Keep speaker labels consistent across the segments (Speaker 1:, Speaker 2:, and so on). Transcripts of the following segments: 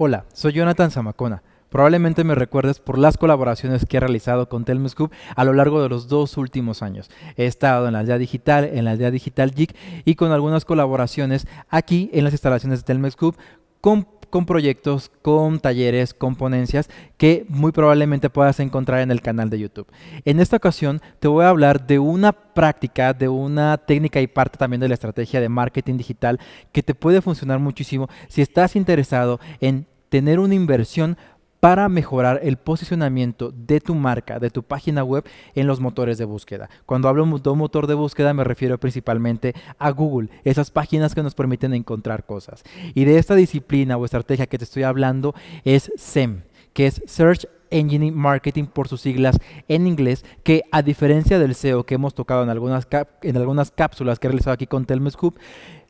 Speaker 1: Hola, soy Jonathan Zamacona. Probablemente me recuerdes por las colaboraciones que he realizado con Telmescoop a lo largo de los dos últimos años. He estado en la aldea digital, en la aldea digital geek y con algunas colaboraciones aquí en las instalaciones de Telmescoop con con proyectos, con talleres, con ponencias que muy probablemente puedas encontrar en el canal de YouTube. En esta ocasión te voy a hablar de una práctica, de una técnica y parte también de la estrategia de marketing digital que te puede funcionar muchísimo si estás interesado en tener una inversión para mejorar el posicionamiento de tu marca, de tu página web en los motores de búsqueda. Cuando hablo de un motor de búsqueda me refiero principalmente a Google, esas páginas que nos permiten encontrar cosas. Y de esta disciplina o estrategia que te estoy hablando es SEM, que es Search Engine Marketing por sus siglas en inglés, que a diferencia del SEO que hemos tocado en algunas, en algunas cápsulas que he realizado aquí con Telmes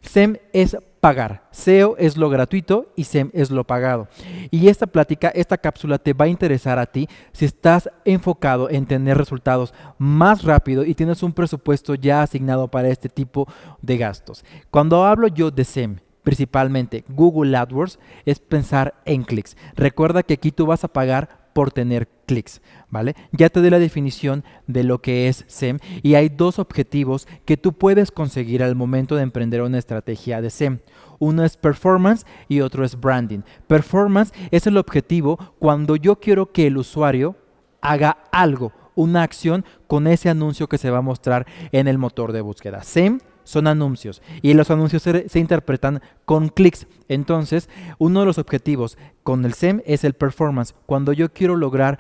Speaker 1: SEM es pagar. SEO es lo gratuito y SEM es lo pagado. Y esta plática, esta cápsula te va a interesar a ti si estás enfocado en tener resultados más rápido y tienes un presupuesto ya asignado para este tipo de gastos. Cuando hablo yo de SEM, principalmente Google AdWords, es pensar en clics. Recuerda que aquí tú vas a pagar por tener clics, ¿vale? Ya te doy la definición de lo que es SEM y hay dos objetivos que tú puedes conseguir al momento de emprender una estrategia de SEM. Uno es performance y otro es branding. Performance es el objetivo cuando yo quiero que el usuario haga algo, una acción con ese anuncio que se va a mostrar en el motor de búsqueda. SEM son anuncios y los anuncios se interpretan con clics. Entonces, uno de los objetivos con el SEM es el performance. Cuando yo quiero lograr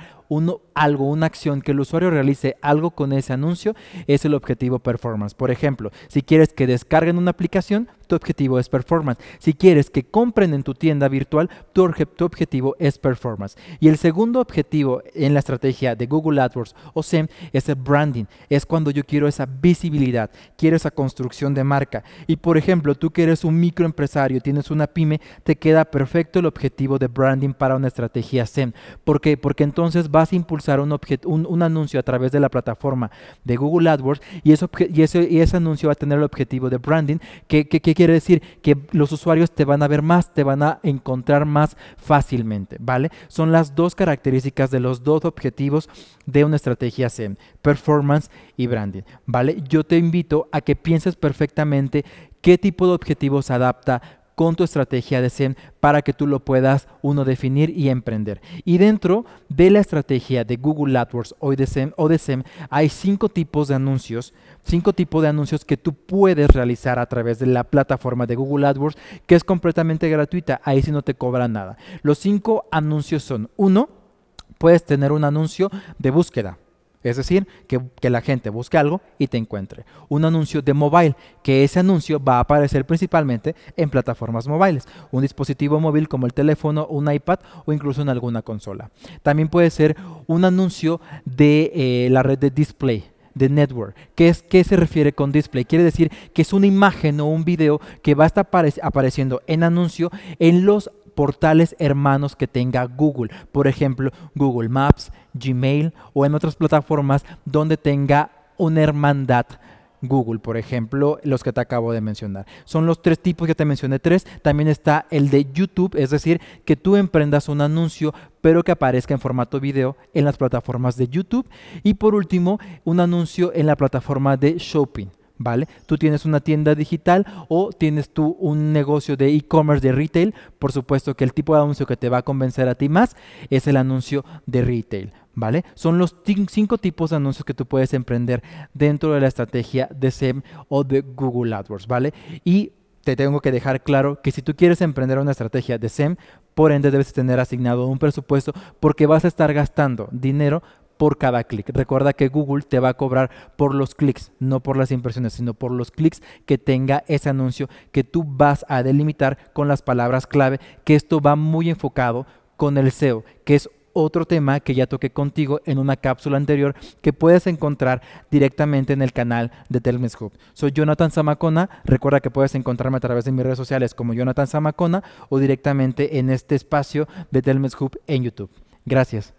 Speaker 1: algo, una acción, que el usuario realice algo con ese anuncio, es el objetivo performance. Por ejemplo, si quieres que descarguen una aplicación, tu objetivo es performance. Si quieres que compren en tu tienda virtual, tu, objetivo es performance. Y el segundo objetivo en la estrategia de Google AdWords o SEM es el branding. Es cuando yo quiero esa visibilidad, quiero esa construcción de marca. Y por ejemplo, tú que eres un microempresario, tienes una pyme, te queda perfecto el objetivo de branding para una estrategia SEM. ¿Por qué? Porque entonces vas a impulsar un, un anuncio a través de la plataforma de Google AdWords y, ese, y ese, ese anuncio va a tener el objetivo de branding. que qué, quiere decir? Que los usuarios te van a ver más, te van a encontrar más fácilmente, ¿vale? Son las dos características de los dos objetivos de una estrategia SEM, performance y branding, ¿vale? Yo te invito a que pienses perfectamente qué tipo de objetivos adapta con tu estrategia de SEM para que tú lo puedas uno definir y emprender. Y dentro de la estrategia de Google AdWords o de SEM, o de hay cinco tipos de anuncios, cinco tipos de anuncios que tú puedes realizar a través de la plataforma de Google AdWords que es completamente gratuita, ahí sí no te cobra nada. Los cinco anuncios son, uno, puedes tener un anuncio de búsqueda. Es decir, que, la gente busque algo y te encuentre. Un anuncio de mobile, que ese anuncio va a aparecer principalmente en plataformas móviles, un dispositivo móvil como el teléfono, un iPad o incluso en alguna consola. También puede ser un anuncio de eh, la red de display, de network. ¿Qué, es, se refiere con display? Quiere decir que es una imagen o un video que va a estar apareciendo en anuncio en los portales hermanos que tenga Google, por ejemplo Google Maps, Gmail o en otras plataformas donde tenga una hermandad. Google, por ejemplo, los que te acabo de mencionar. Son los tres tipos que te mencioné, tres. También está el de YouTube, es decir, que tú emprendas un anuncio, pero que aparezca en formato video en las plataformas de YouTube. Y por último, un anuncio en la plataforma de Shopping. ¿vale? Tú tienes una tienda digital o tienes tú un negocio de e-commerce de retail, por supuesto que el tipo de anuncio que te va a convencer a ti más es el anuncio de retail, ¿vale? Son los cinco tipos de anuncios que tú puedes emprender dentro de la estrategia de SEM o de Google AdWords, ¿vale? Y te tengo que dejar claro que si tú quieres emprender una estrategia de SEM, por ende debes tener asignado un presupuesto porque vas a estar gastando dinero por cada clic. Recuerda que Google te va a cobrar por los clics, no por las impresiones, sino por los clics que tenga ese anuncio que tú vas a delimitar con las palabras clave, que esto va muy enfocado con el SEO, que es otro tema que ya toqué contigo en una cápsula anterior que puedes encontrar directamente en el canal de Telmes Hub. Soy Jonathan Zamacona. Recuerda que puedes encontrarme a través de mis redes sociales como Jonathan Zamacona o directamente en este espacio de Telmes Hub en YouTube. Gracias.